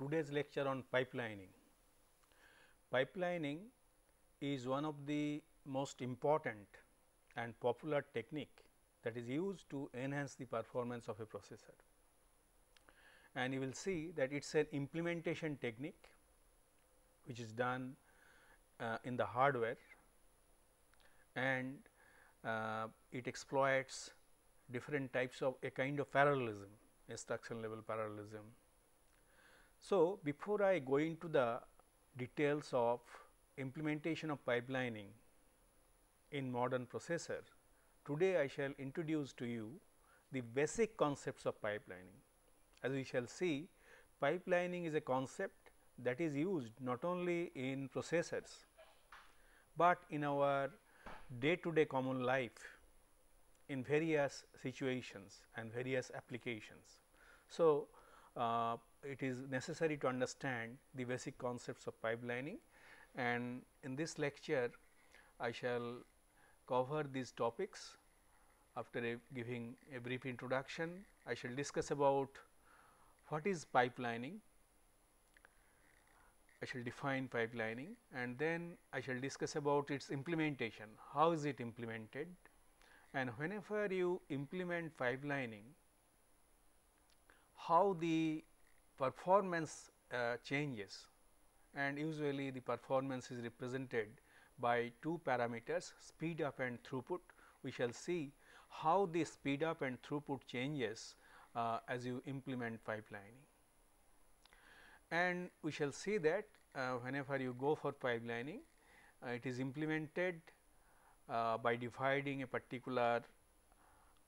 today's lecture on pipelining. Pipelining is one of the most important and popular technique that is used to enhance the performance of a processor. And you will see that it is an implementation technique which is done uh, in the hardware and uh, it exploits different types of a kind of parallelism, instruction level parallelism, so, before I go into the details of implementation of pipelining in modern processor, today I shall introduce to you the basic concepts of pipelining. As we shall see, pipelining is a concept that is used not only in processors, but in our day to day common life in various situations and various applications. So, uh, it is necessary to understand the basic concepts of pipelining and in this lecture I shall cover these topics after a giving a brief introduction. I shall discuss about what is pipelining, I shall define pipelining and then I shall discuss about its implementation, how is it implemented and whenever you implement pipelining, how the performance uh, changes and usually the performance is represented by two parameters speed up and throughput. We shall see how the speed up and throughput changes uh, as you implement pipelining. And we shall see that uh, whenever you go for pipelining, uh, it is implemented uh, by dividing a particular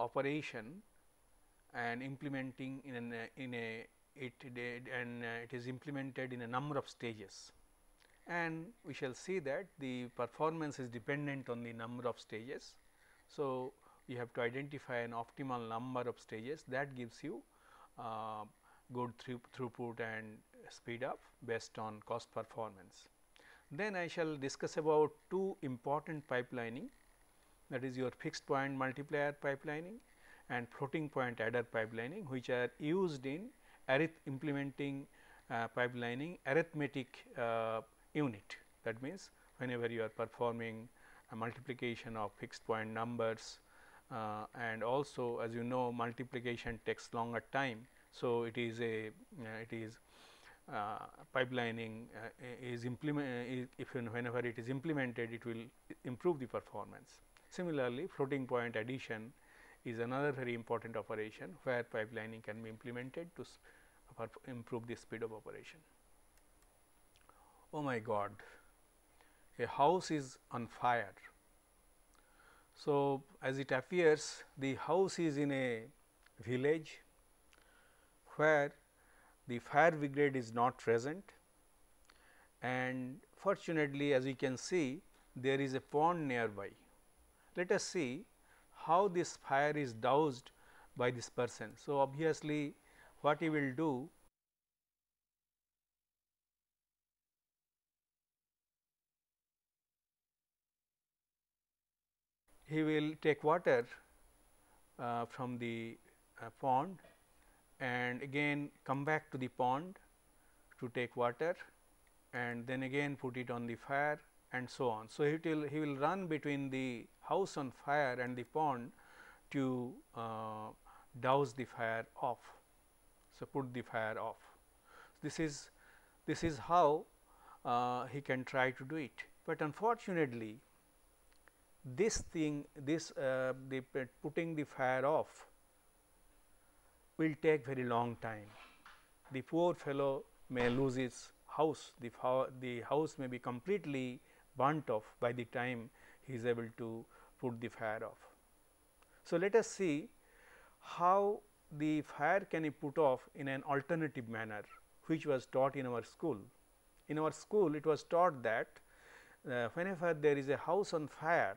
operation and implementing in, an, in a it did and uh, it is implemented in a number of stages and we shall see that the performance is dependent on the number of stages. So, you have to identify an optimal number of stages that gives you uh, good throughput and speed up based on cost performance. Then I shall discuss about two important pipelining that is your fixed point multiplier pipelining and floating point adder pipelining which are used in arith implementing uh, pipelining arithmetic uh, unit. That means, whenever you are performing a multiplication of fixed point numbers uh, and also as you know multiplication takes longer time. So, it is a uh, it is uh, pipelining uh, is implement if whenever it is implemented it will improve the performance. Similarly, floating point addition is another very important operation where pipelining can be implemented to improve the speed of operation. Oh my god, a house is on fire. So, as it appears the house is in a village where the fire brigade is not present and fortunately as you can see there is a pond nearby. Let us see how this fire is doused by this person. So, obviously, what he will do he will take water uh, from the uh, pond and again come back to the pond to take water and then again put it on the fire and so on. So, he will he will run between the house on fire and the pond to uh, douse the fire off. So, put the fire off. This is this is how uh, he can try to do it, but unfortunately this thing this uh, the putting the fire off will take very long time. The poor fellow may lose his house, the, the house may be completely burnt off by the time he is able to put the fire off. So, let us see how the fire can be put off in an alternative manner which was taught in our school. In our school it was taught that uh, whenever there is a house on fire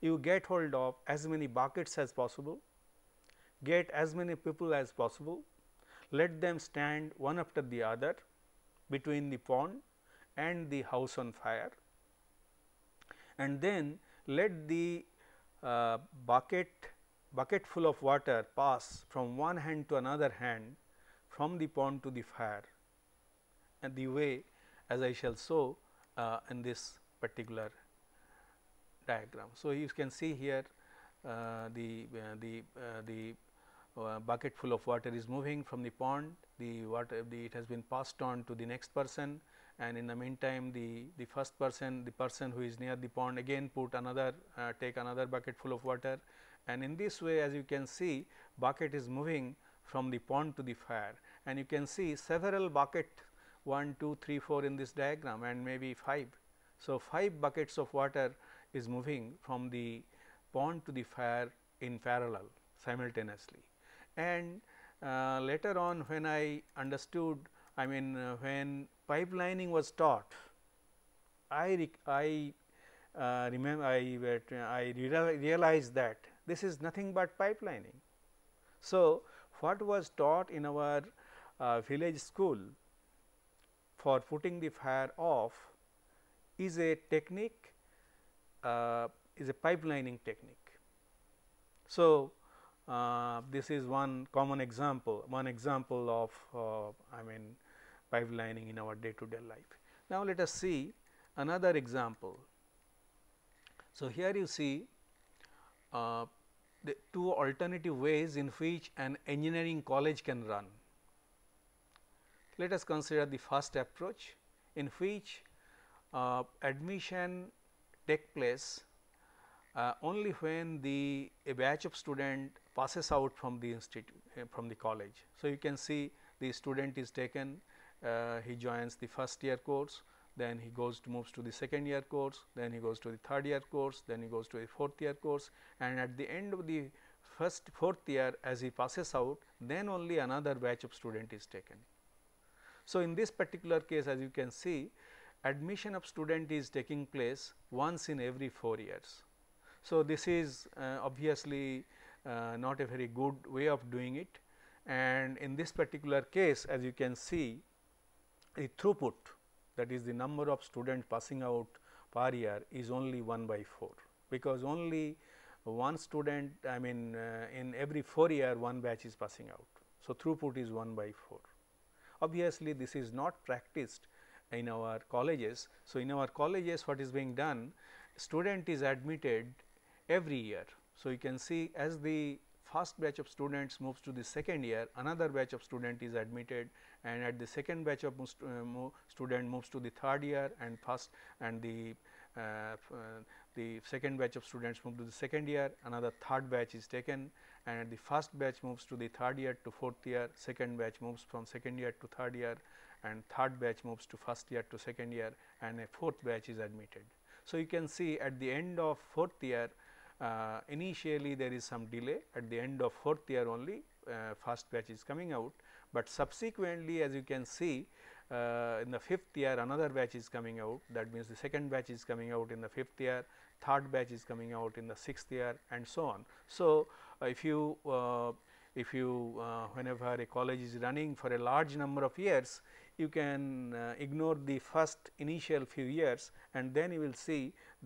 you get hold of as many buckets as possible, get as many people as possible, let them stand one after the other between the pond and the house on fire and then let the uh, bucket bucket full of water pass from one hand to another hand from the pond to the fire and the way as I shall show uh, in this particular diagram. So, you can see here uh, the uh, the uh, the uh, bucket full of water is moving from the pond the water the, it has been passed on to the next person and in the meantime the, the first person the person who is near the pond again put another uh, take another bucket full of water and in this way as you can see bucket is moving from the pond to the fire and you can see several bucket 1, 2, 3, 4 in this diagram and maybe 5. So, 5 buckets of water is moving from the pond to the fire in parallel simultaneously. And uh, later on when I understood I mean uh, when pipelining was taught, I, I uh, remember I, I realized that this is nothing but pipelining. So, what was taught in our uh, village school for putting the fire off is a technique uh, is a pipelining technique. So, uh, this is one common example one example of uh, I mean pipelining in our day to day life. Now, let us see another example. So, here you see uh, the two alternative ways in which an engineering college can run. Let us consider the first approach in which uh, admission take place uh, only when the a batch of student passes out from the institute uh, from the college. So, you can see the student is taken uh, he joins the first year course, then he goes to moves to the second year course, then he goes to the third year course, then he goes to the fourth year course and at the end of the first fourth year as he passes out then only another batch of student is taken. So, in this particular case as you can see admission of student is taking place once in every 4 years. So, this is uh, obviously uh, not a very good way of doing it and in this particular case as you can see the throughput that is the number of students passing out per year is only 1 by 4 because only one student I mean uh, in every 4 year one batch is passing out. So, throughput is 1 by 4. Obviously, this is not practiced in our colleges. So, in our colleges what is being done student is admitted every year. So, you can see as the first batch of students moves to the second year, another batch of student is admitted and at the second batch of uh, student moves to the third year and first and the uh, uh, the second batch of students move to the second year, another third batch is taken and the first batch moves to the third year to fourth year, second batch moves from second year to third year and third batch moves to first year to second year and a fourth batch is admitted. So, you can see at the end of fourth year uh, initially there is some delay at the end of fourth year only uh, first batch is coming out, but subsequently as you can see uh, in the fifth year another batch is coming out that means the second batch is coming out in the fifth year, third batch is coming out in the sixth year and so on. So, uh, if you uh, if you uh, whenever a college is running for a large number of years you can uh, ignore the first initial few years and then you will see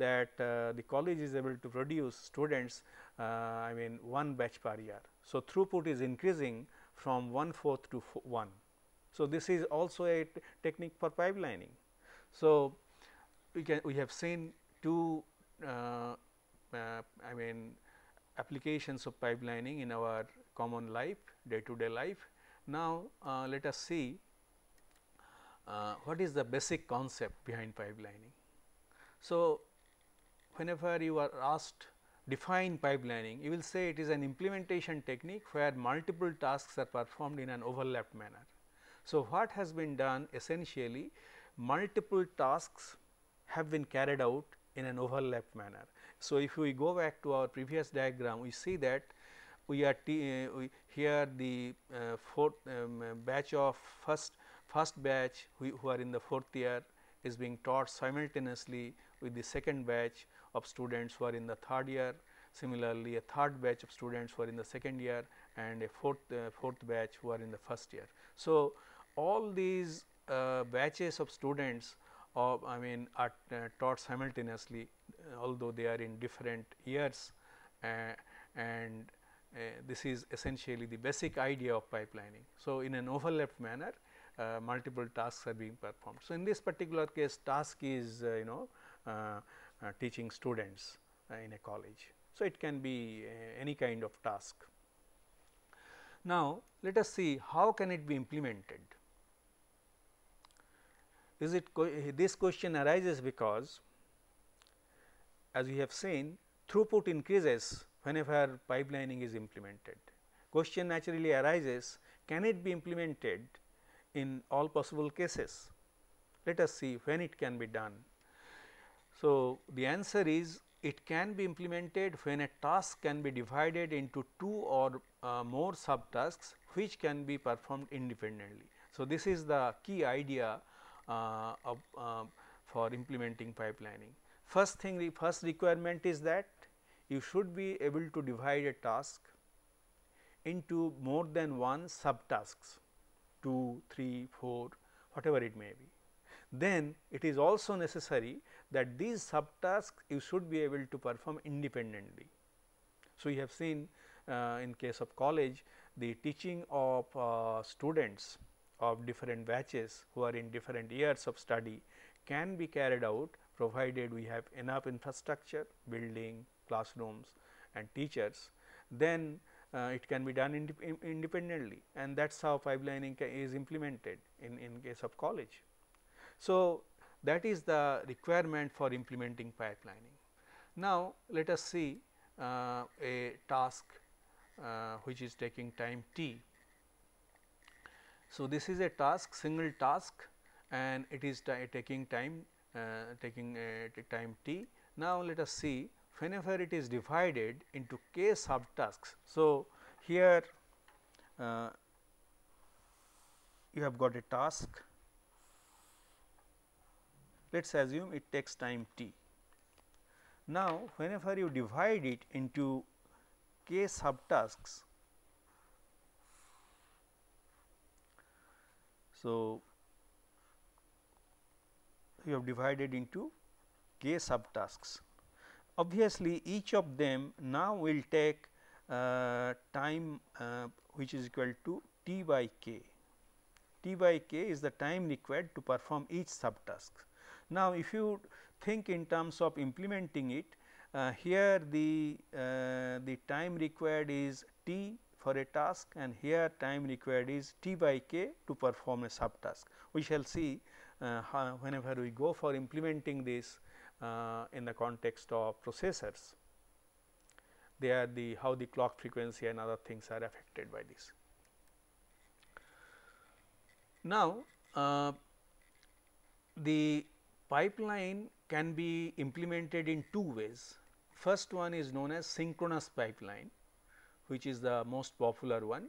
that uh, the college is able to produce students uh, I mean one batch per year. So, throughput is increasing from one fourth to 1. So, this is also a technique for pipelining. So, we can we have seen two uh, uh, I mean applications of pipelining in our common life day to day life. Now, uh, let us see uh, what is the basic concept behind pipelining. So, whenever you are asked define pipelining, you will say it is an implementation technique where multiple tasks are performed in an overlapped manner. So, what has been done essentially multiple tasks have been carried out in an overlapped manner. So, if we go back to our previous diagram, we see that we are t, uh, we here the uh, fourth um, batch of first first batch who, who are in the fourth year is being taught simultaneously with the second batch of students who are in the third year. Similarly, a third batch of students who are in the second year and a fourth, uh, fourth batch who are in the first year. So, all these uh, batches of students of I mean are uh, taught simultaneously uh, although they are in different years uh, and uh, this is essentially the basic idea of pipelining. So, in an overlapped manner uh, multiple tasks are being performed. So, in this particular case task is uh, you know uh, uh teaching students uh, in a college. So, it can be uh, any kind of task. Now, let us see how can it be implemented. Is it this question arises because as we have seen throughput increases whenever pipelining is implemented. Question naturally arises can it be implemented in all possible cases. Let us see when it can be done. So, the answer is it can be implemented when a task can be divided into two or uh, more subtasks which can be performed independently. So, this is the key idea uh, of, uh, for implementing pipelining. First thing the first requirement is that you should be able to divide a task into more than one subtasks. 2, 3, 4 whatever it may be. Then it is also necessary that these subtasks you should be able to perform independently. So, we have seen uh, in case of college the teaching of uh, students of different batches who are in different years of study can be carried out provided we have enough infrastructure building classrooms and teachers then uh, it can be done independently and that is how pipelining is implemented in, in case of college. So, that is the requirement for implementing pipelining. Now, let us see uh, a task uh, which is taking time t. So, this is a task single task and it is taking time uh, taking uh, time t. Now, let us see whenever it is divided into k subtasks. So, here uh, you have got a task let us assume it takes time t. Now, whenever you divide it into k subtasks, so you have divided into k subtasks Obviously, each of them now will take uh, time uh, which is equal to t by k. t by k is the time required to perform each subtask. Now, if you think in terms of implementing it, uh, here the, uh, the time required is t for a task and here time required is t by k to perform a subtask. We shall see uh, whenever we go for implementing this uh, in the context of processors. They are the how the clock frequency and other things are affected by this. Now, uh, the pipeline can be implemented in two ways. First one is known as synchronous pipeline, which is the most popular one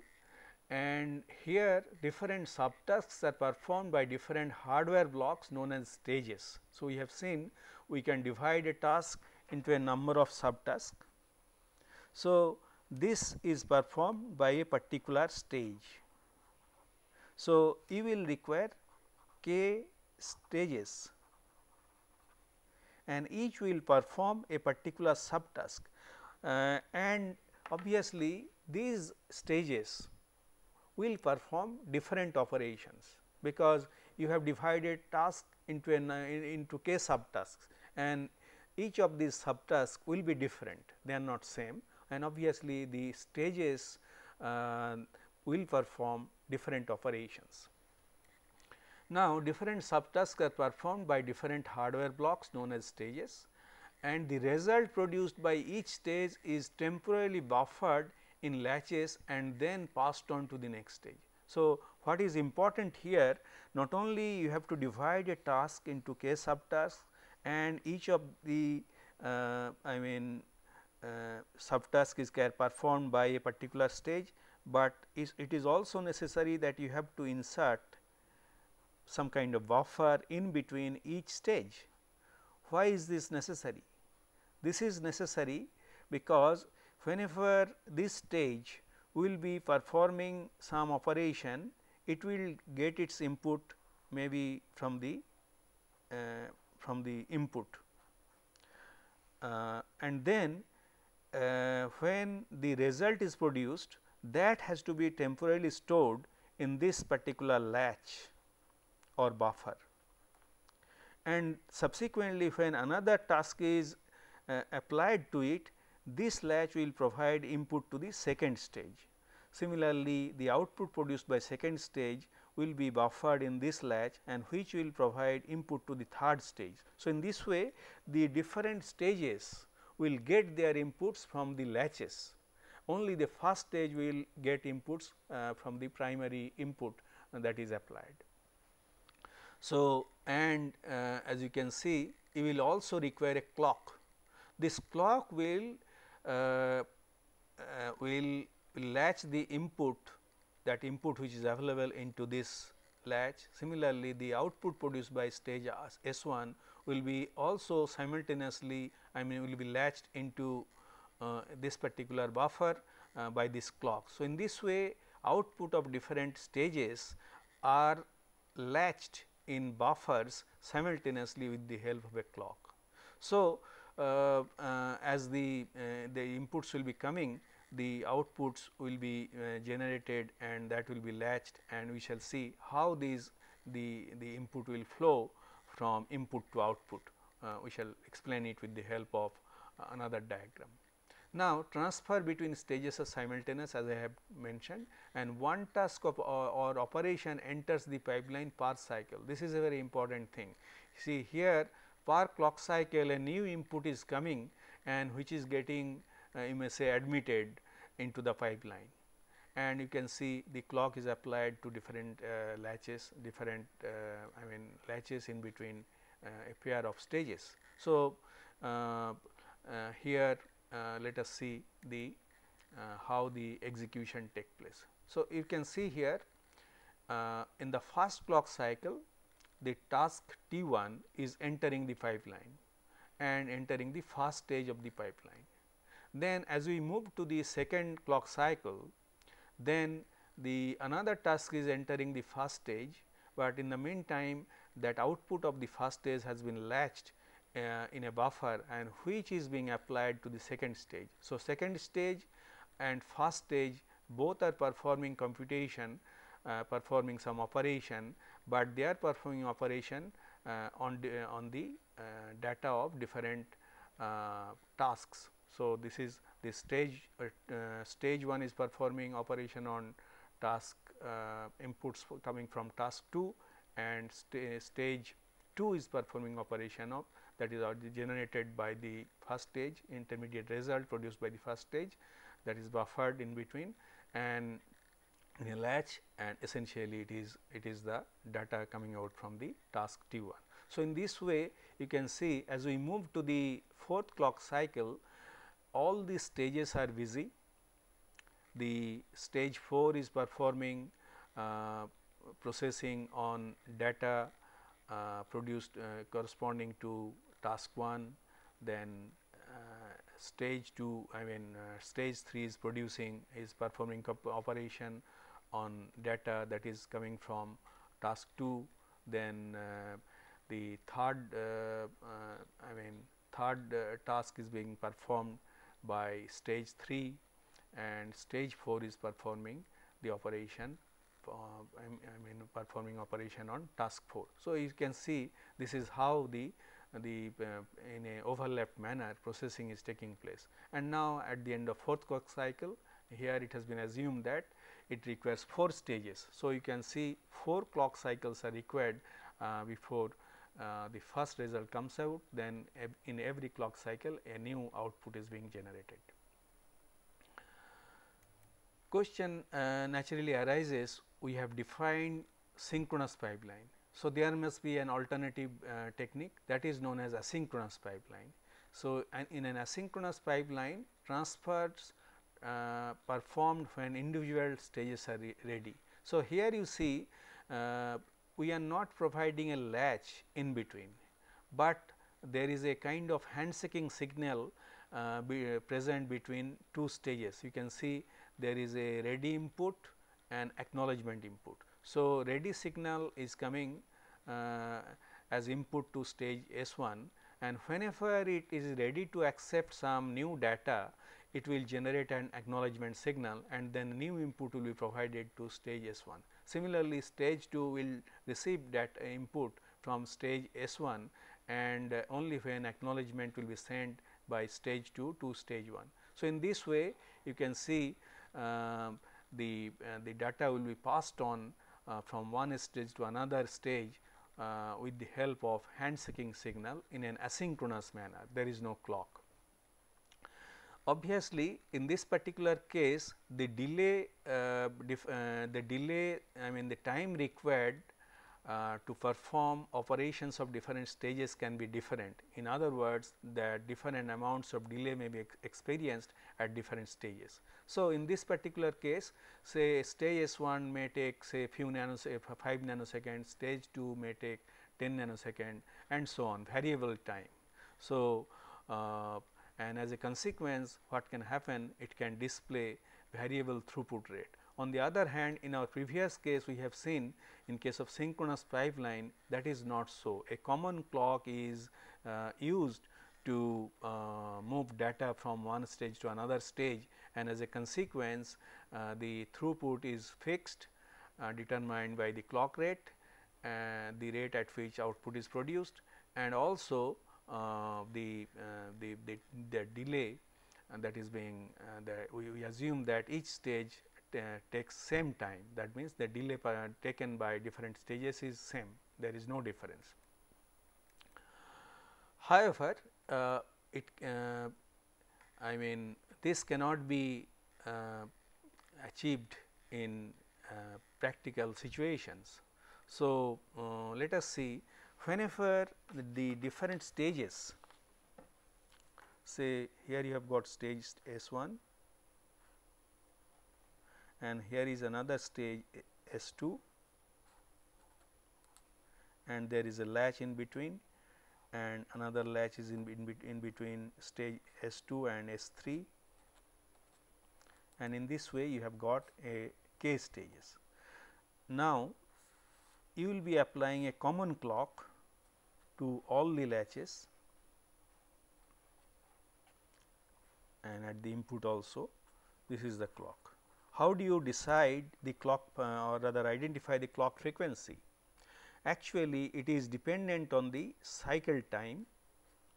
and here different subtasks are performed by different hardware blocks known as stages. So, we have seen we can divide a task into a number of subtasks. So, this is performed by a particular stage. So, you will require k stages and each will perform a particular subtask uh, and obviously, these stages will perform different operations because you have divided task into an into k subtasks and each of these subtasks will be different they are not same and obviously the stages uh, will perform different operations. Now, different subtasks are performed by different hardware blocks known as stages and the result produced by each stage is temporarily buffered in latches and then passed on to the next stage. So, what is important here not only you have to divide a task into k subtasks and each of the uh, I mean uh, subtask is performed by a particular stage, but is, it is also necessary that you have to insert some kind of buffer in between each stage. Why is this necessary? This is necessary because whenever this stage will be performing some operation, it will get its input maybe from the uh, from the input. Uh, and then uh, when the result is produced that has to be temporarily stored in this particular latch or buffer. And subsequently when another task is uh, applied to it, this latch will provide input to the second stage. Similarly, the output produced by second stage will be buffered in this latch and which will provide input to the third stage. So, in this way the different stages will get their inputs from the latches. Only the first stage will get inputs uh, from the primary input that is applied. So, and uh, as you can see you will also require a clock. This clock will uh, uh, will latch the input that input which is available into this latch. Similarly, the output produced by stage S 1 will be also simultaneously I mean will be latched into uh, this particular buffer uh, by this clock. So, in this way output of different stages are latched in buffers simultaneously with the help of a clock. So, uh, uh, as the, uh, the inputs will be coming the outputs will be generated and that will be latched and we shall see how these the, the input will flow from input to output. we shall explain it with the help of another diagram. Now, transfer between stages are simultaneous as I have mentioned and one task of or, or, operation enters the pipeline per cycle. This is a very important thing. See here per clock cycle a new input is coming and which is getting uh, you may say admitted into the pipeline. And you can see the clock is applied to different uh, latches, different uh, I mean latches in between uh, a pair of stages. So, uh, here let us see the how the execution take place. So, you can see here in the first clock cycle the task T1 is entering the pipeline and entering the first stage of the pipeline. Then as we move to the second clock cycle, then the another task is entering the first stage, but in the meantime that output of the first stage has been latched uh, in a buffer and which is being applied to the second stage. So, second stage and first stage both are performing computation uh, performing some operation but they are performing operation uh, on the, uh, on the uh, data of different uh, tasks. So, this is the stage uh, stage 1 is performing operation on task inputs coming from task 2 and st stage 2 is performing operation of that is generated by the first stage intermediate result produced by the first stage that is buffered in between and in a latch and essentially it is it is the data coming out from the task T1. So, in this way you can see as we move to the fourth clock cycle all the stages are busy. The stage 4 is performing uh, processing on data uh, produced uh, corresponding to task 1 then uh, stage 2 I mean uh, stage 3 is producing is performing operation on data that is coming from task 2 then uh, the third uh, uh, I mean third task is being performed by stage 3 and stage 4 is performing the operation uh, I mean performing operation on task 4. So, you can see this is how the the uh, in a overlap manner processing is taking place and now at the end of fourth clock cycle here it has been assumed that it requires 4 stages. So, you can see 4 clock cycles are required uh, before uh, the first result comes out then in every clock cycle a new output is being generated. Question uh, naturally arises we have defined synchronous pipeline. So, there must be an alternative uh, technique that is known as asynchronous pipeline. So, in an asynchronous pipeline transfers uh, performed when individual stages are re ready. So, here you see uh, we are not providing a latch in between, but there is a kind of handshaking signal uh, be, uh, present between two stages. You can see there is a ready input and acknowledgement input. So, ready signal is coming uh, as input to stage S 1 and whenever it is ready to accept some new data, it will generate an acknowledgement signal and then new input will be provided to stage S1. Similarly, stage 2 will receive that input from stage S1 and only when acknowledgement will be sent by stage 2 to stage 1. So, in this way you can see uh, the, uh, the data will be passed on uh, from one stage to another stage uh, with the help of handshaking signal in an asynchronous manner, there is no clock. Obviously, in this particular case the delay uh, dif, uh, the delay I mean the time required uh, to perform operations of different stages can be different. In other words the different amounts of delay may be ex experienced at different stages. So, in this particular case say stage S 1 may take say few eh, nanosecond 5 nanoseconds. stage 2 may take 10 nanosecond and so on variable time. So, uh, and as a consequence what can happen it can display variable throughput rate. On the other hand in our previous case we have seen in case of synchronous pipeline that is not so. A common clock is uh, used to uh, move data from one stage to another stage and as a consequence uh, the throughput is fixed uh, determined by the clock rate uh, the rate at which output is produced and also uh, the, uh, the, the, the delay uh, that is being we, we, assume that each stage takes same time that means the delay taken by different stages is same there is no difference. However, uh, it uh, I mean this cannot be uh, achieved in practical situations. So, let us see whenever the different stages say here you have got stage S 1 and here is another stage S 2 and there is a latch in between and another latch is in, in, in between stage S 2 and S 3 and in this way you have got a k stages. Now, you will be applying a common clock to all the latches and at the input also this is the clock. How do you decide the clock uh, or rather identify the clock frequency? Actually, it is dependent on the cycle time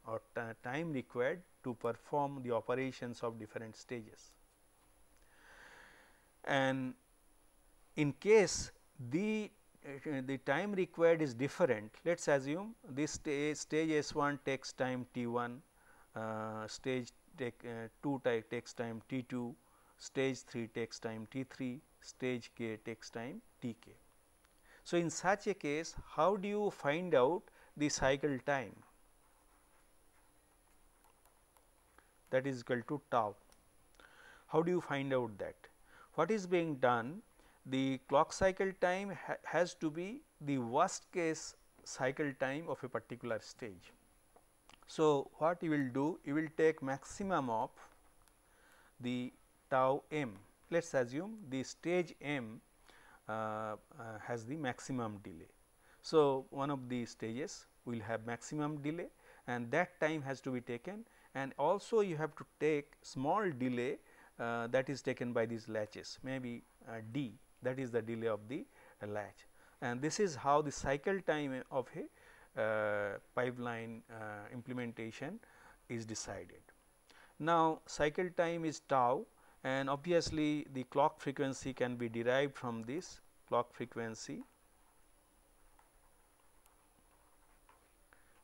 or time required to perform the operations of different stages. And in case the uh, the time required is different. Let us assume this stage S 1 takes time t 1, uh, stage take, uh, 2 takes time t 2, stage 3 takes time t 3, stage k takes time t k. So, in such a case how do you find out the cycle time that is equal to tau. How do you find out that? What is being done the clock cycle time ha has to be the worst case cycle time of a particular stage. So, what you will do? You will take maximum of the tau m. Let us assume the stage m uh, uh, has the maximum delay. So, one of the stages will have maximum delay and that time has to be taken and also you have to take small delay uh, that is taken by these latches maybe uh, d that is the delay of the latch and this is how the cycle time of a uh, pipeline uh, implementation is decided. Now, cycle time is tau and obviously, the clock frequency can be derived from this clock frequency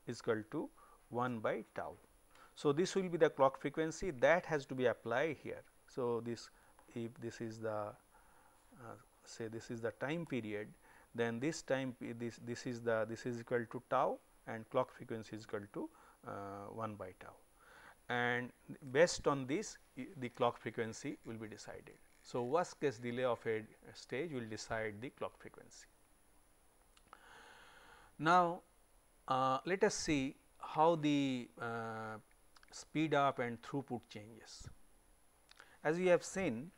is equal to 1 by tau. So, this will be the clock frequency that has to be applied here. So, this if this is the uh, say this is the time period then this time this this is the this is equal to tau and clock frequency is equal to uh, 1 by tau and based on this the clock frequency will be decided. So, worst case delay of a stage will decide the clock frequency. Now, uh, let us see how the uh, speed up and throughput changes. As we have seen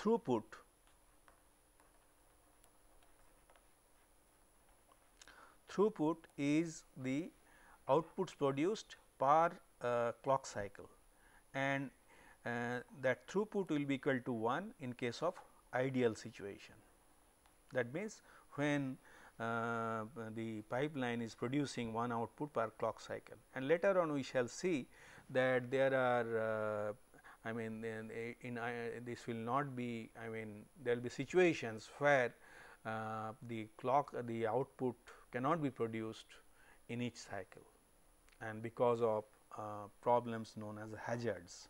throughput throughput is the outputs produced per uh, clock cycle and uh, that throughput will be equal to 1 in case of ideal situation. That means, when uh, the pipeline is producing one output per clock cycle and later on we shall see that there are uh, I mean eh, in uh, this will not be I mean there will be situations where uh, the clock the output cannot be produced in each cycle and because of uh, problems known as hazards.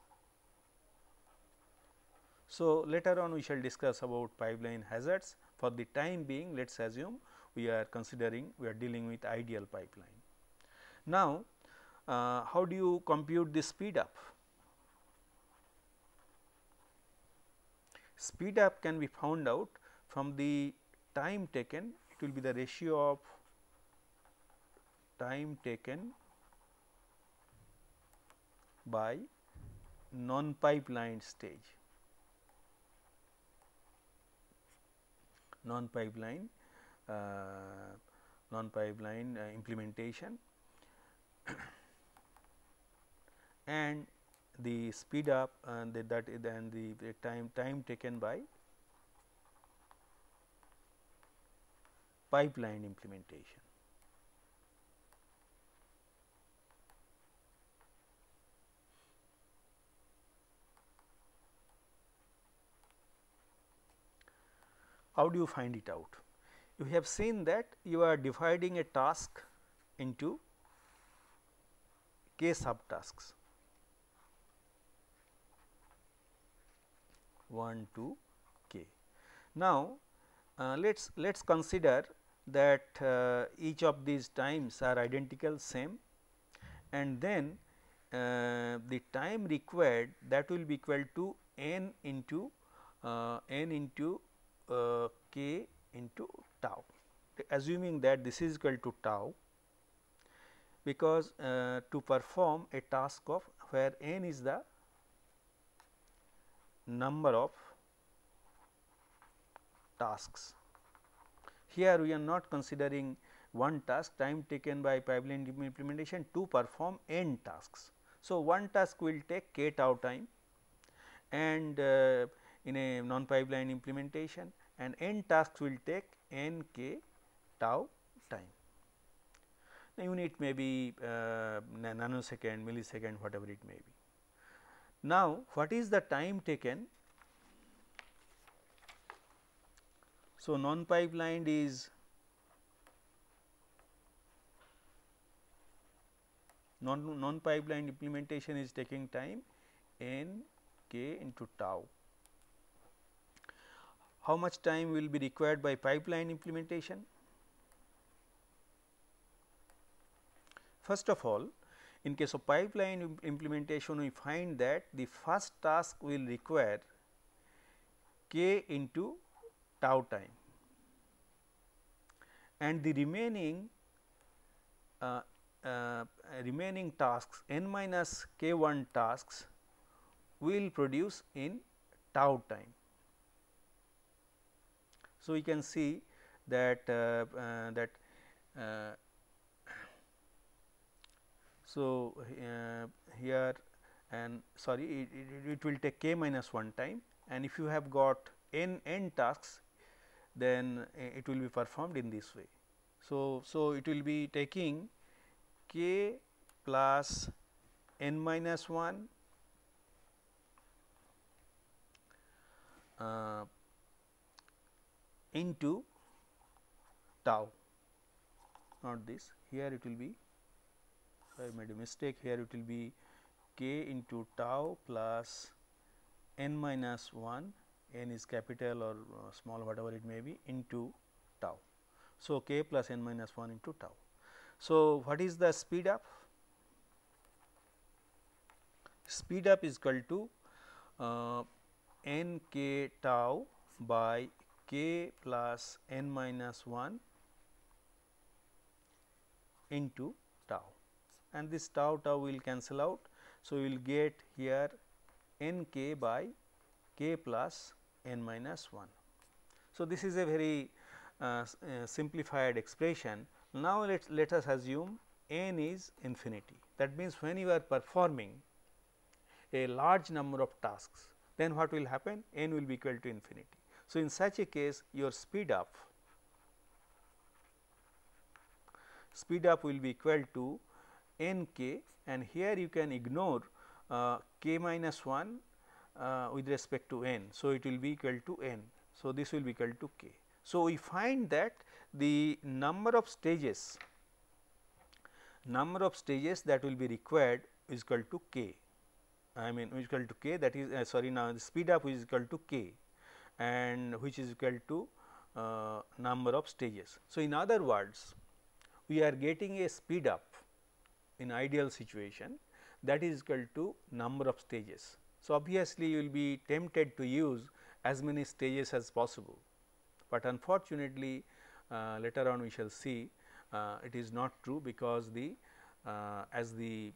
So, later on we shall discuss about pipeline hazards for the time being let us assume we are considering we are dealing with ideal pipeline. Now, uh, how do you compute the speed up? speed up can be found out from the time taken it will be the ratio of time taken by non pipeline stage non pipeline uh, non pipeline uh, implementation and the speed up and the, that and the, the time time taken by pipeline implementation. How do you find it out? You have seen that you are dividing a task into k subtasks 1 to k. Now, uh, let us let us consider that uh, each of these times are identical same and then uh, the time required that will be equal to n into uh, n into uh, k into tau assuming that this is equal to tau because uh, to perform a task of where n is the number of tasks. Here we are not considering one task time taken by pipeline implementation to perform n tasks. So, one task will take k tau time and uh, in a non pipeline implementation and n tasks will take n k tau time. The unit may be uh, nanosecond, millisecond whatever it may be. Now, what is the time taken? So, non pipelined is non, non pipeline implementation is taking time n k into tau. How much time will be required by pipeline implementation? First of all, in case of pipeline implementation, we find that the first task will require k into tau time and the remaining uh, uh, remaining tasks n minus k 1 tasks will produce in tau time. So, we can see that uh, uh that uh, so, uh, here and sorry it, it, it will take k minus 1 time and if you have got n n tasks then uh, it will be performed in this way. So, so it will be taking k plus n minus 1 uh, into tau not this here it will be I made a mistake here it will be k into tau plus n minus 1 n is capital or uh, small whatever it may be into tau. So, k plus n minus 1 into tau. So, what is the speed up? Speed up is equal to uh, n k tau by k plus n minus 1 into and this tau tau will cancel out. So, we will get here n k by k plus n minus 1. So, this is a very uh, uh, simplified expression. Now, let, let us assume n is infinity that means, when you are performing a large number of tasks then what will happen n will be equal to infinity. So, in such a case your speed up speed up will be equal to n k and here you can ignore uh, k minus 1 uh, with respect to n. So, it will be equal to n. So, this will be equal to k. So, we find that the number of stages number of stages that will be required is equal to k. I mean is equal to k that is uh, sorry now the speed up is equal to k and which is equal to uh, number of stages. So, in other words we are getting a speed up in ideal situation that is equal to number of stages. So, obviously, you will be tempted to use as many stages as possible, but unfortunately, uh, later on we shall see uh, it is not true because the uh, as the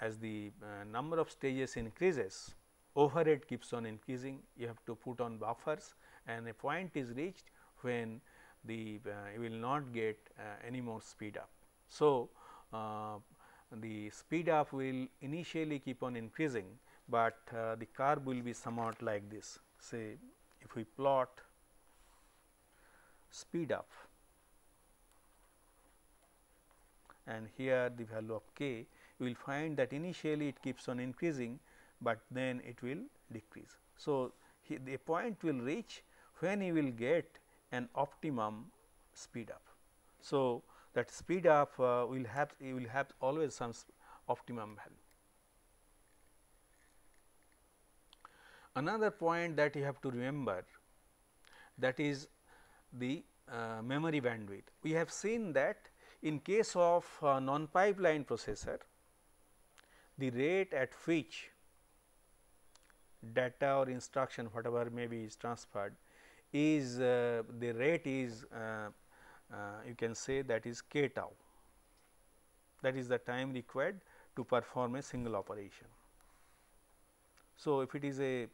as the uh, number of stages increases overhead keeps on increasing you have to put on buffers and a point is reached when the uh, you will not get uh, any more speed up. So, the speed up will initially keep on increasing, but uh, the curve will be somewhat like this. Say if we plot speed up and here the value of k, you will find that initially it keeps on increasing, but then it will decrease. So, he, the point will reach when you will get an optimum speed up. So, that speed up uh, will have will have always some optimum value. Another point that you have to remember that is the uh, memory bandwidth. We have seen that in case of uh, non pipeline processor the rate at which data or instruction whatever may be is transferred is uh, the rate is uh, uh, you can say that is k tau that is the time required to perform a single operation. So, if it is a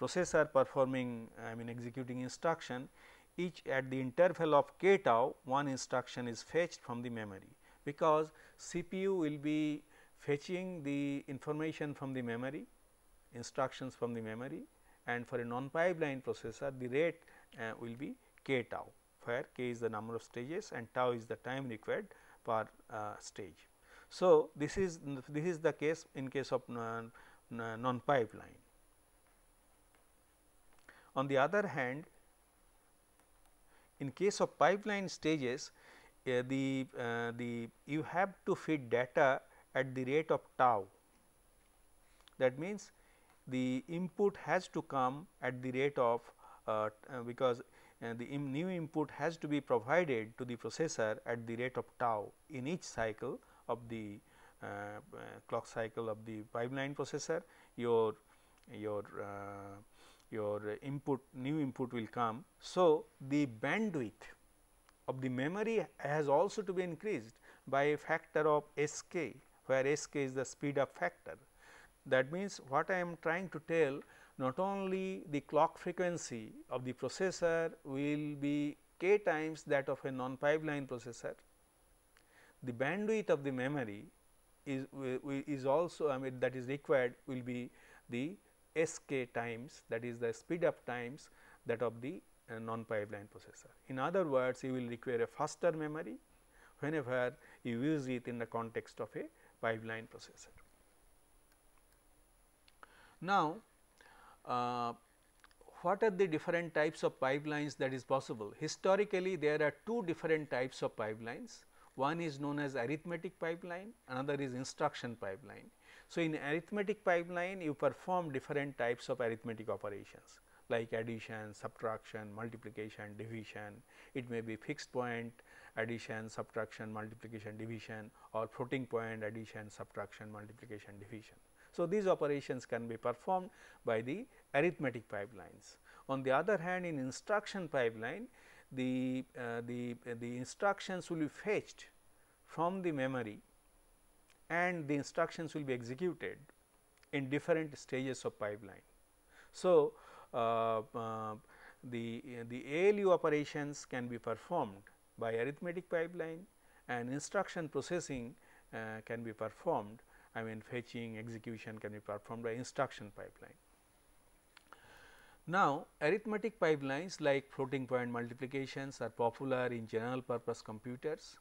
processor performing I mean executing instruction each at the interval of k tau one instruction is fetched from the memory because CPU will be fetching the information from the memory instructions from the memory and for a non pipeline processor the rate uh, will be k tau where k is the number of stages and tau is the time required per uh, stage. So, this is this is the case in case of non, pipeline. On the other hand, in case of pipeline stages, uh, the uh, the you have to feed data at the rate of tau. That means, the input has to come at the rate of uh, uh because uh, the Im new input has to be provided to the processor at the rate of tau in each cycle of the uh, uh, clock cycle of the pipeline processor your your uh, your input new input will come. So, the bandwidth of the memory has also to be increased by a factor of S k where S k is the speed up factor. That means, what I am trying to tell not only the clock frequency of the processor will be k times that of a non pipeline processor, the bandwidth of the memory is, is also I mean that is required will be the s k times that is the speed up times that of the uh, non pipeline processor. In other words, you will require a faster memory whenever you use it in the context of a pipeline processor. Now, uh, what are the different types of pipelines that is possible? Historically, there are two different types of pipelines. One is known as arithmetic pipeline, another is instruction pipeline. So, in arithmetic pipeline, you perform different types of arithmetic operations like addition, subtraction, multiplication, division. It may be fixed point addition, subtraction, multiplication, division or floating point addition, subtraction, multiplication, division. So, these operations can be performed by the arithmetic pipelines. On the other hand in instruction pipeline the, uh, the, uh, the instructions will be fetched from the memory and the instructions will be executed in different stages of pipeline. So, uh, uh the, the ALU operations can be performed by arithmetic pipeline and instruction processing uh, can be performed I mean fetching execution can be performed by instruction pipeline. Now, arithmetic pipelines like floating point multiplications are popular in general purpose computers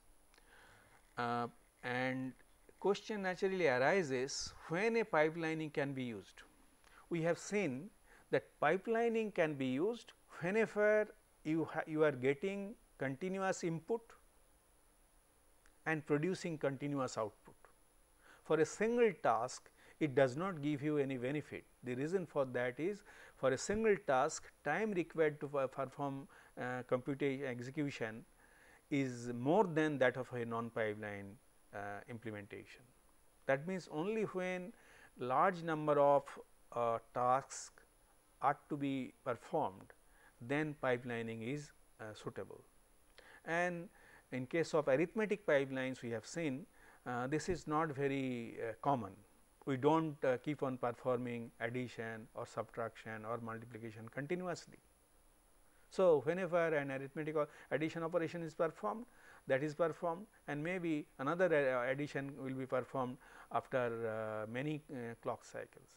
uh, and question naturally arises when a pipelining can be used. We have seen that pipelining can be used whenever you, you are getting continuous input and producing continuous output for a single task it does not give you any benefit. The reason for that is for a single task time required to perform uh, computation execution is more than that of a non pipeline uh, implementation. That means, only when large number of uh, tasks are to be performed then pipelining is uh, suitable. And in case of arithmetic pipelines we have seen uh, this is not very uh, common. We do not uh, keep on performing addition or subtraction or multiplication continuously. So, whenever an arithmetic or addition operation is performed that is performed and maybe another addition will be performed after uh, many uh, clock cycles.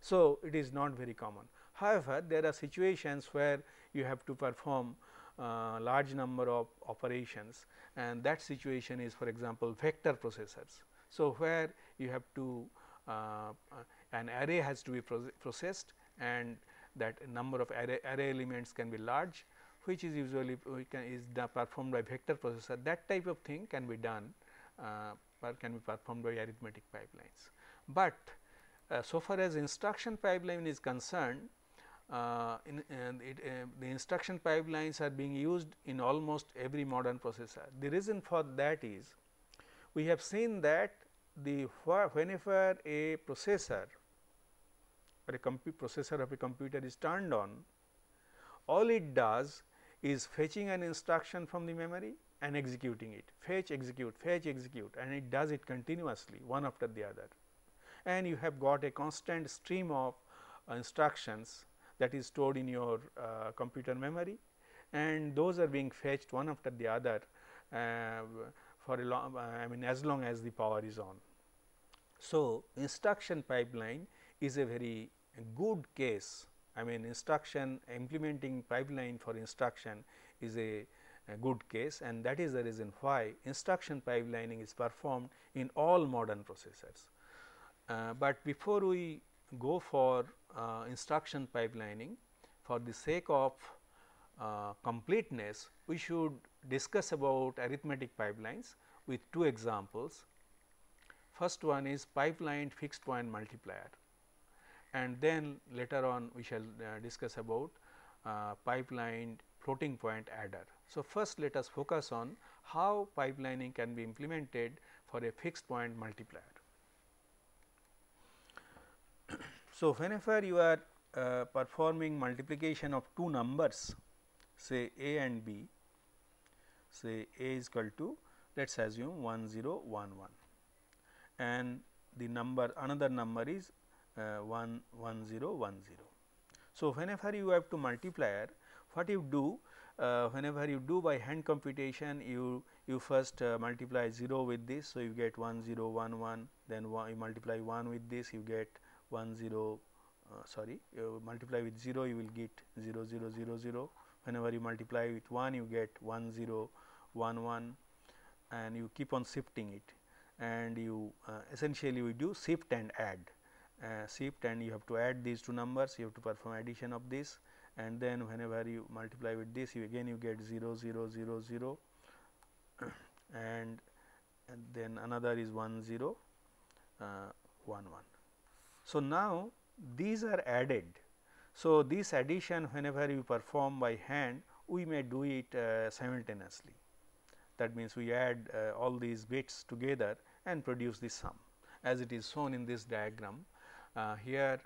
So, it is not very common. However, there are situations where you have to perform uh, large number of operations and that situation is for example vector processors. So, where you have to uh, uh an array has to be processed and that number of array, array elements can be large which is usually uh, is performed by vector processor that type of thing can be done uh, can be performed by arithmetic pipelines. But so far as instruction pipeline is concerned uh, in, and it, uh, the instruction pipelines are being used in almost every modern processor. The reason for that is we have seen that the whenever a processor or a processor of a computer is turned on, all it does is fetching an instruction from the memory and executing it, fetch, execute, fetch, execute and it does it continuously one after the other. And you have got a constant stream of uh, instructions that is stored in your uh, computer memory and those are being fetched one after the other uh, for a long I mean as long as the power is on. So, instruction pipeline is a very good case I mean instruction implementing pipeline for instruction is a, a good case and that is the reason why instruction pipelining is performed in all modern processors. Uh, but before we go for uh, instruction pipelining for the sake of uh, completeness we should discuss about arithmetic pipelines with two examples. First one is pipeline fixed point multiplier and then later on we shall uh, discuss about uh, pipeline floating point adder. So, first let us focus on how pipelining can be implemented for a fixed point multiplier. So, whenever you are uh, performing multiplication of two numbers say a and b say a is equal to let us assume 1011 and the number another number is uh, 11010. So, whenever you have to multiplier what you do uh, whenever you do by hand computation you you first uh, multiply 0 with this. So, you get 1011 then one, you multiply 1 with this you get 1 0 uh, sorry you multiply with 0 you will get 0 0 0 0 whenever you multiply with 1 you get 1 0 1 1 and you keep on shifting it and you uh, essentially we do shift and add uh, shift and you have to add these two numbers you have to perform addition of this and then whenever you multiply with this you again you get 0 0 0 0 and, and then another is 1 0 uh, 1 1 so, now these are added. So, this addition whenever you perform by hand we may do it uh, simultaneously. That means, we add uh, all these bits together and produce the sum as it is shown in this diagram. Uh, here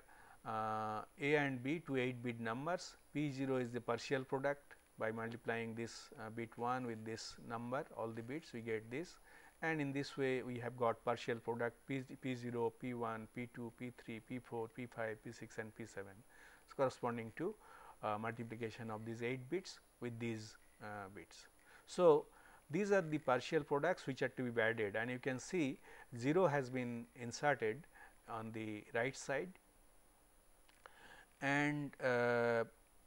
uh, A and B to 8 bit numbers P 0 is the partial product by multiplying this uh, bit 1 with this number all the bits we get this and in this way we have got partial product P, P0, P1, P2, P3, P4, P5, P6 and P7 corresponding to uh, multiplication of these 8 bits with these uh, bits. So, these are the partial products which are to be added and you can see 0 has been inserted on the right side and uh, uh,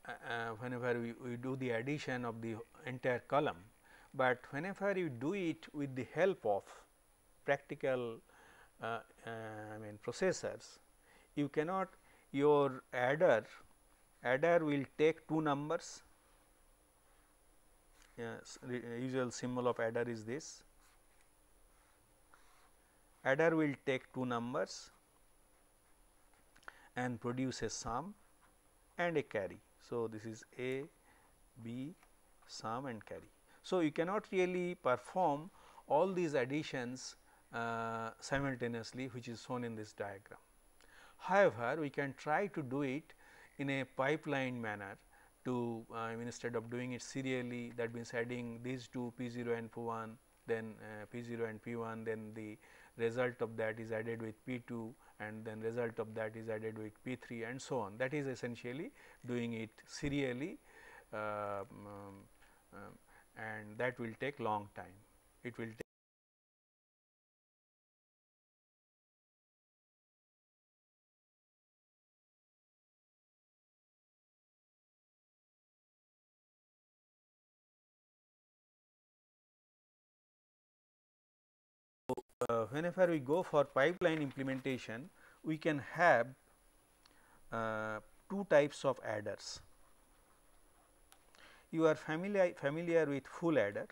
uh whenever we, we do the addition of the entire column but whenever you do it with the help of practical uh, uh, I mean processors, you cannot your adder adder will take two numbers yes, uh, usual symbol of adder is this adder will take two numbers and produce a sum and a carry. So, this is a b sum and carry. So, you cannot really perform all these additions uh, simultaneously which is shown in this diagram. However, we can try to do it in a pipeline manner to uh, instead of doing it serially that means adding these two P 0 and P 1 then uh, P 0 and P 1 then the result of that is added with P 2 and then result of that is added with P 3 and so on that is essentially doing it serially uh, um, um and that will take long time. It will take Uh, whenever we go for pipeline implementation, we can have uh, two types of adders you are familiar, familiar with full adder.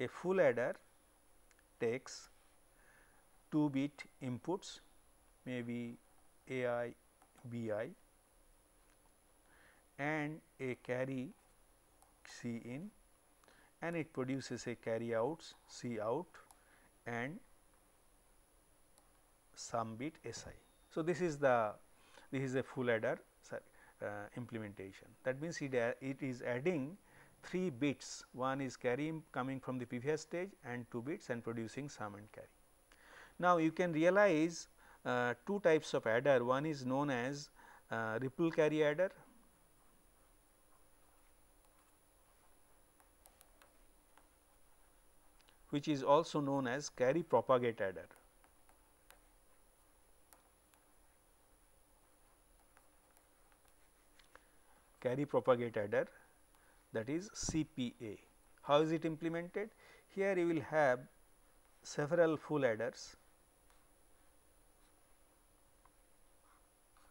A full adder takes 2 bit inputs maybe AI, BI and a carry C in and it produces a carry outs C out and some bit SI. So, this is the this is a full adder uh, implementation. That means, it, uh, it is adding 3 bits, one is carry coming from the previous stage and 2 bits and producing sum and carry. Now, you can realize uh, two types of adder, one is known as uh, ripple carry adder which is also known as carry propagate adder. carry propagate adder that is CPA. How is it implemented? Here you will have several full adders.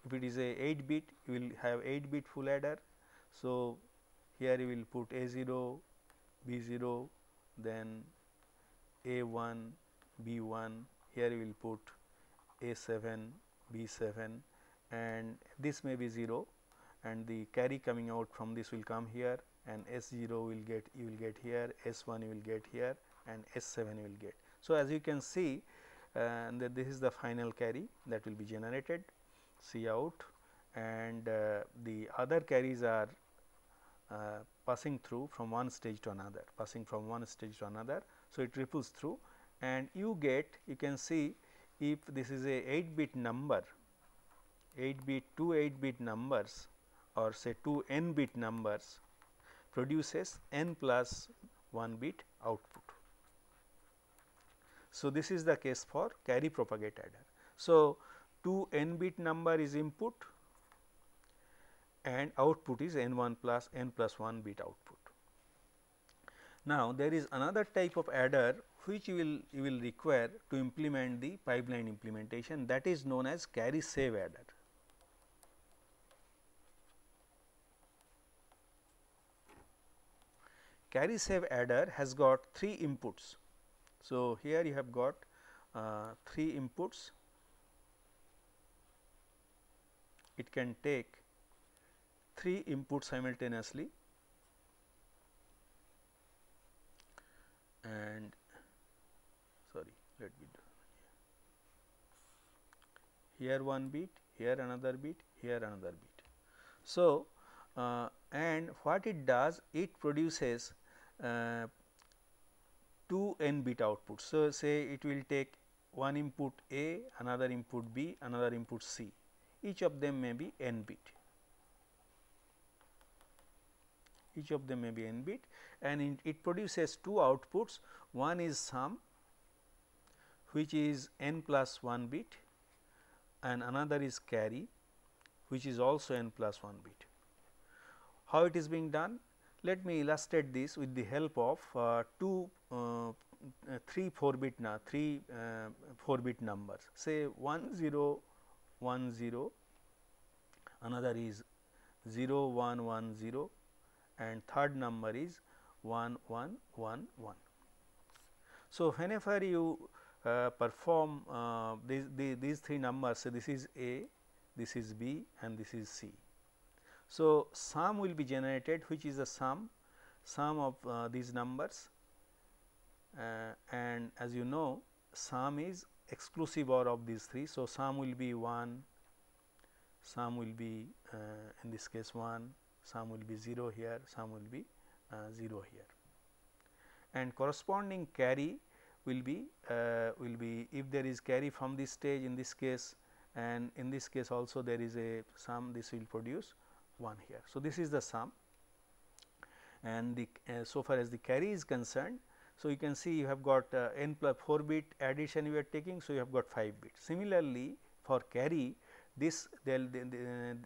If it is a 8 bit, you will have 8 bit full adder. So, here you will put A 0, B 0, then A 1, B 1, here you will put A 7, B 7 and this may be 0 and the carry coming out from this will come here and S0 will get you will get here, S1 you will get here and S7 you will get. So, as you can see uh, that this is the final carry that will be generated C out and uh, the other carries are uh, passing through from one stage to another passing from one stage to another. So, it ripples through and you get you can see if this is a 8 bit number 8 bit two 8 bit numbers or say 2 n bit numbers produces n plus 1 bit output. So, this is the case for carry propagate adder. So, 2 n bit number is input and output is n 1 plus n plus 1 bit output. Now, there is another type of adder which you will, you will require to implement the pipeline implementation that is known as carry save adder. carry save adder has got 3 inputs. So, here you have got uh, 3 inputs, it can take 3 inputs simultaneously and sorry let me do here one bit, here another bit, here another bit. So, uh, and what it does it produces uh, 2 n bit outputs. So, say it will take one input A, another input B, another input C, each of them may be n bit. each of them may be n bit and in, it produces two outputs one is sum which is n plus 1 bit and another is carry which is also n plus 1 bit. How it is being done? Let me illustrate this with the help of uh, two uh, 3 4 bit na 3 uh, 4 bit numbers say 1010 0, 1, 0, another is 0110 and third number is 1111. So, whenever you uh, perform uh, these, these, these, three numbers, so this is A, this is B and this is C. So, sum will be generated which is the sum sum of uh, these numbers uh, and as you know sum is exclusive or of these three. So, sum will be 1, sum will be uh, in this case 1, sum will be 0 here, sum will be uh, 0 here and corresponding carry will be uh, will be if there is carry from this stage in this case and in this case also there is a sum this will produce 1 here. So, this is the sum and the uh, so far as the carry is concerned. So, you can see you have got uh, n plus 4 bit addition you are taking. So, you have got 5 bit. Similarly, for carry this uh,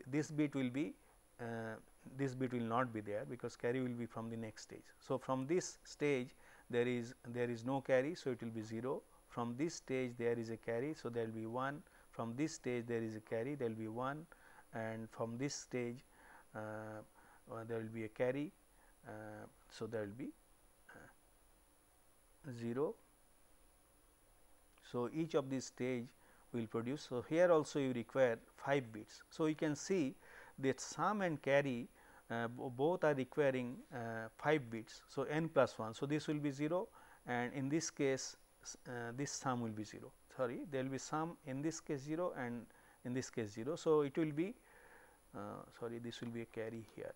this bit will be uh, this bit will not be there because carry will be from the next stage. So, from this stage there is there is no carry. So, it will be 0 from this stage there is a carry. So, there will be 1 from this stage there is a carry there will be 1 and from this stage uh, uh, there will be a carry. Uh, so, there will be 0. So, each of these stage will produce. So, here also you require 5 bits. So, you can see that sum and carry uh, both are requiring uh, 5 bits. So, n plus 1. So, this will be 0 and in this case uh, this sum will be 0 sorry there will be sum in this case 0 and in this case 0. So, it will be uh, sorry this will be a carry here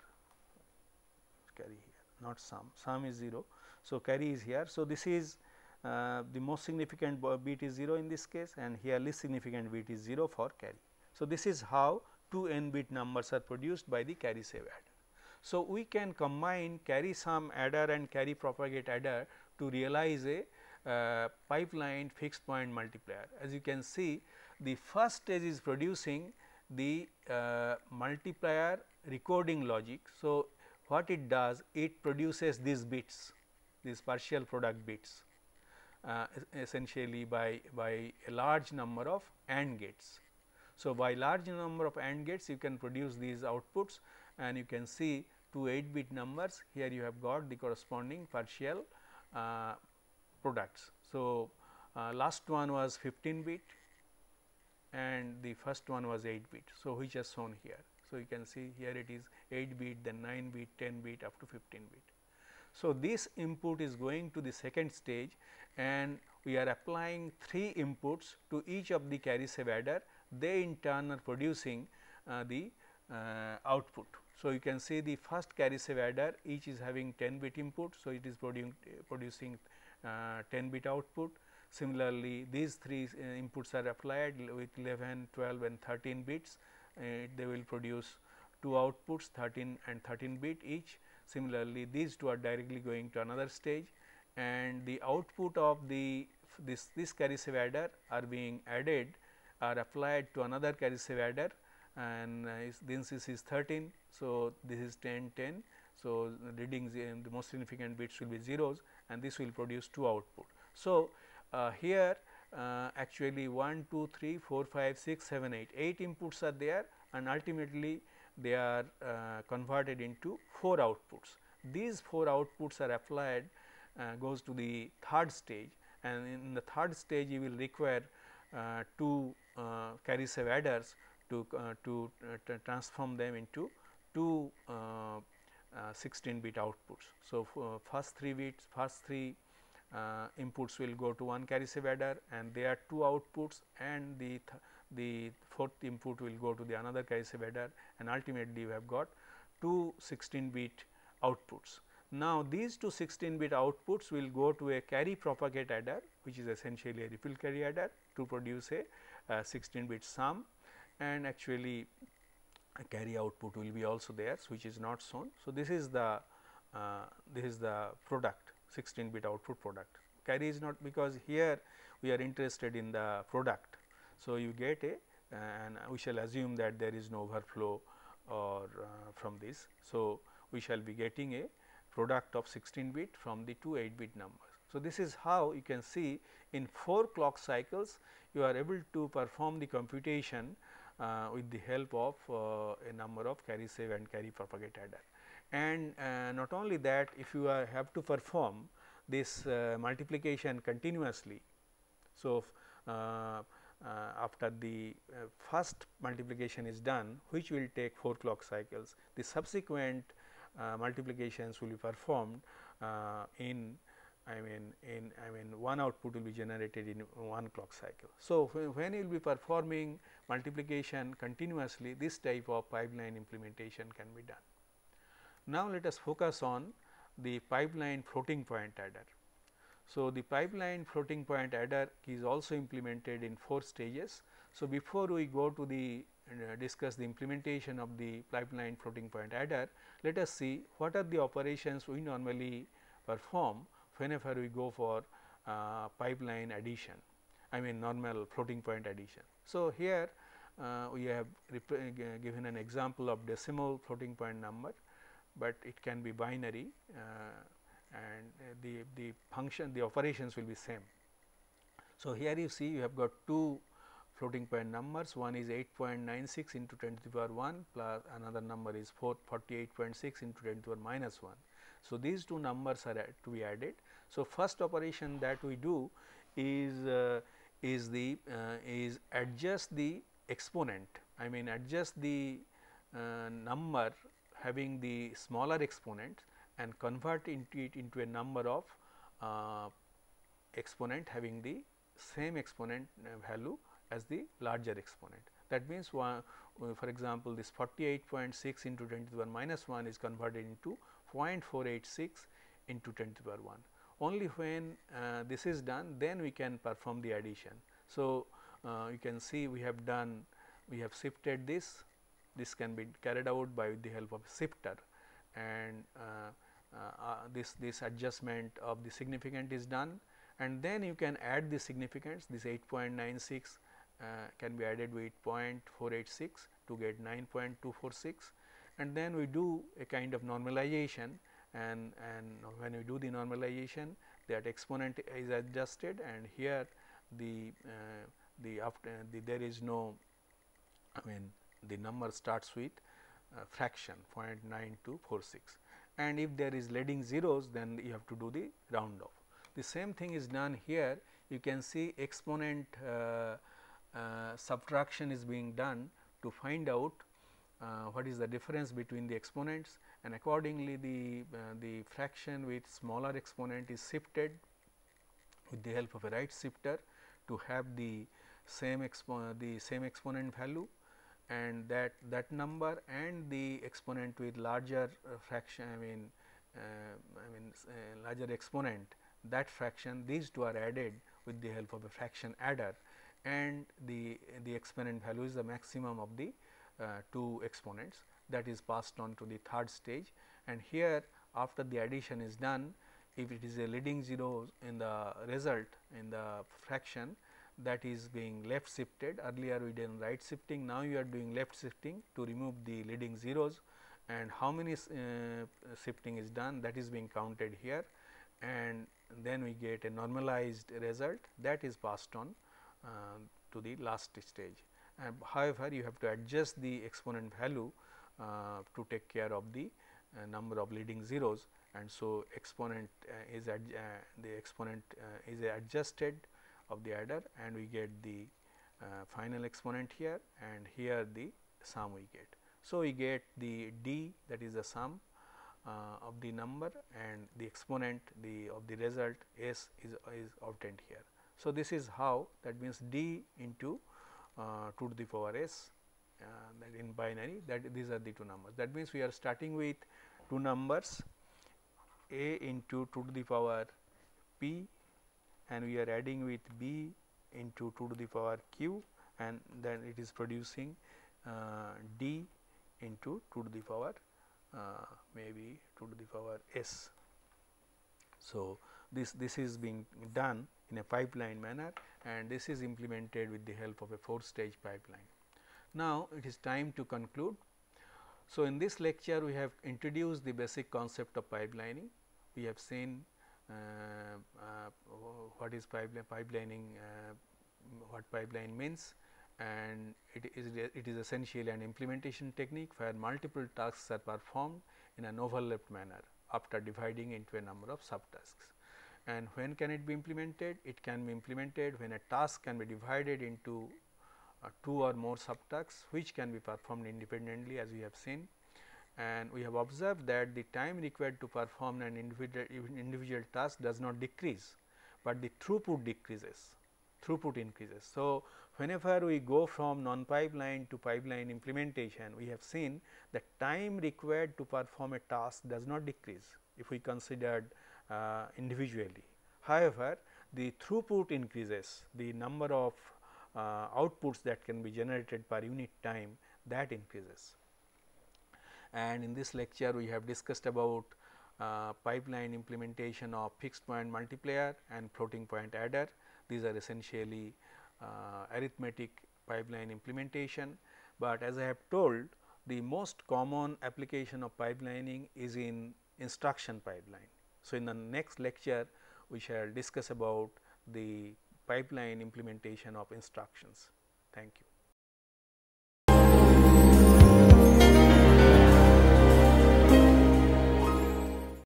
carry here not sum sum is 0 so carry is here so this is uh, the most significant bit is 0 in this case and here least significant bit is 0 for carry so this is how two n bit numbers are produced by the carry save adder so we can combine carry sum adder and carry propagate adder to realize a uh, pipeline fixed point multiplier as you can see the first stage is producing the uh, multiplier recording logic. So, what it does it produces these bits these partial product bits uh, essentially by, by a large number of AND gates. So, by large number of AND gates you can produce these outputs and you can see two 8 bit numbers here you have got the corresponding partial uh, products. So, uh, last one was 15 bit and the first one was 8 bit. So, which is shown here. So, you can see here it is 8 bit, then 9 bit, 10 bit up to 15 bit. So, this input is going to the second stage and we are applying 3 inputs to each of the carry save adder, they in turn are producing uh, the uh, output. So, you can see the first carry save adder each is having 10 bit input. So, it is producing, producing uh, 10 bit output. Similarly, these three uh, inputs are applied with 11, 12 and 13 bits, uh, they will produce two outputs 13 and 13 bit each. Similarly, these two are directly going to another stage and the output of the this, this carry save adder are being added are applied to another carry save adder and uh, this is 13. So, this is 10 10. So, readings uh, the most significant bits will be zeros and this will produce two output. So, uh, here uh, actually 1, 2, 3, 4, 5, 6, 7, 8, 8 inputs are there and ultimately they are uh, converted into 4 outputs. These 4 outputs are applied goes to the third stage and in the third stage you will require uh, two uh, carry save adders to uh, to transform them into two 16 bit outputs. So, first 3 bits first 3 uh, inputs will go to one carry save adder and there are two outputs and the th the fourth input will go to the another carry save adder and ultimately you have got two 16 bit outputs. Now, these two 16 bit outputs will go to a carry propagate adder which is essentially a ripple carry adder to produce a uh, 16 bit sum and actually a carry output will be also there which is not shown. So, this is the uh, this is the product 16 bit output product. Carry is not because here we are interested in the product. So, you get a and we shall assume that there is no overflow or uh, from this. So, we shall be getting a product of 16 bit from the two 8 bit numbers. So, this is how you can see in 4 clock cycles you are able to perform the computation uh, with the help of uh, a number of carry save and carry propagate adder and uh, not only that if you have to perform this uh, multiplication continuously. So, uh, after the first multiplication is done which will take 4 clock cycles, the subsequent multiplications will be performed in I mean in I mean one output will be generated in one clock cycle. So, when you will be performing multiplication continuously this type of pipeline implementation can be done. Now, let us focus on the pipeline floating point adder. So, the pipeline floating point adder is also implemented in 4 stages. So, before we go to the uh, discuss the implementation of the pipeline floating point adder, let us see what are the operations we normally perform whenever we go for uh, pipeline addition, I mean normal floating point addition. So, here uh, we have given an example of decimal floating point number but it can be binary uh, and the, the function the operations will be same. So, here you see you have got two floating point numbers one is 8.96 into 10 to the power 1 plus another number is 48.6 into 10 to the power minus 1. So, these two numbers are to be added. So, first operation that we do is uh, is the uh, is adjust the exponent I mean adjust the uh, number having the smaller exponents and convert into it into a number of uh, exponent having the same exponent value as the larger exponent. That means, one, uh, for example, this 48.6 into 10 to the power minus 1 is converted into 0.486 into 10 to the power 1. Only when uh, this is done, then we can perform the addition. So, uh, you can see we have done, we have shifted this this can be carried out by the help of a sifter and uh, uh, uh, this, this adjustment of the significant is done and then you can add the significance this 8.96 can be added with 0.486 to get 9.246 and then we do a kind of normalization and, and when we do the normalization that exponent is adjusted and here the uh, the after the there is no I mean the number starts with uh, fraction 0.9246 and if there is leading zeros then you have to do the round off. The same thing is done here you can see exponent uh, uh, subtraction is being done to find out uh, what is the difference between the exponents and accordingly the, uh, the fraction with smaller exponent is shifted with the help of a right shifter to have the same expo the same exponent value and that that number and the exponent with larger uh, fraction I mean uh, I mean uh, larger exponent that fraction these two are added with the help of a fraction adder and the the exponent value is the maximum of the uh, two exponents that is passed on to the third stage and here after the addition is done if it is a leading zero in the result in the fraction that is being left shifted earlier we did right shifting now you are doing left shifting to remove the leading zeros and how many uh, shifting is done that is being counted here and then we get a normalized result that is passed on uh, to the last stage. And however, you have to adjust the exponent value uh, to take care of the uh, number of leading zeros and so exponent uh, is uh, the exponent is adjusted of the adder and we get the uh, final exponent here and here the sum we get. So, we get the d that is the sum uh, of the number and the exponent the of the result s is, is obtained here. So, this is how that means d into uh, 2 to the power s uh, that in binary that these are the two numbers. That means, we are starting with two numbers a into 2 to the power p and we are adding with b into 2 to the power q and then it is producing uh, d into 2 to the power uh, maybe 2 to the power s. So, this, this is being done in a pipeline manner and this is implemented with the help of a 4 stage pipeline. Now, it is time to conclude. So, in this lecture we have introduced the basic concept of pipelining, we have seen uh, uh, what is pipeline pipelining, uh, what pipeline means and it is it is essentially an implementation technique where multiple tasks are performed in an overlapped manner after dividing into a number of subtasks. And when can it be implemented? It can be implemented when a task can be divided into uh, two or more subtasks which can be performed independently as we have seen and we have observed that the time required to perform an individual, individual task does not decrease, but the throughput decreases throughput increases. So, whenever we go from non pipeline to pipeline implementation, we have seen the time required to perform a task does not decrease if we considered uh, individually. However, the throughput increases, the number of uh, outputs that can be generated per unit time that increases and in this lecture we have discussed about uh, pipeline implementation of fixed point multiplier and floating point adder. These are essentially uh, arithmetic pipeline implementation, but as I have told the most common application of pipelining is in instruction pipeline. So, in the next lecture we shall discuss about the pipeline implementation of instructions. Thank you.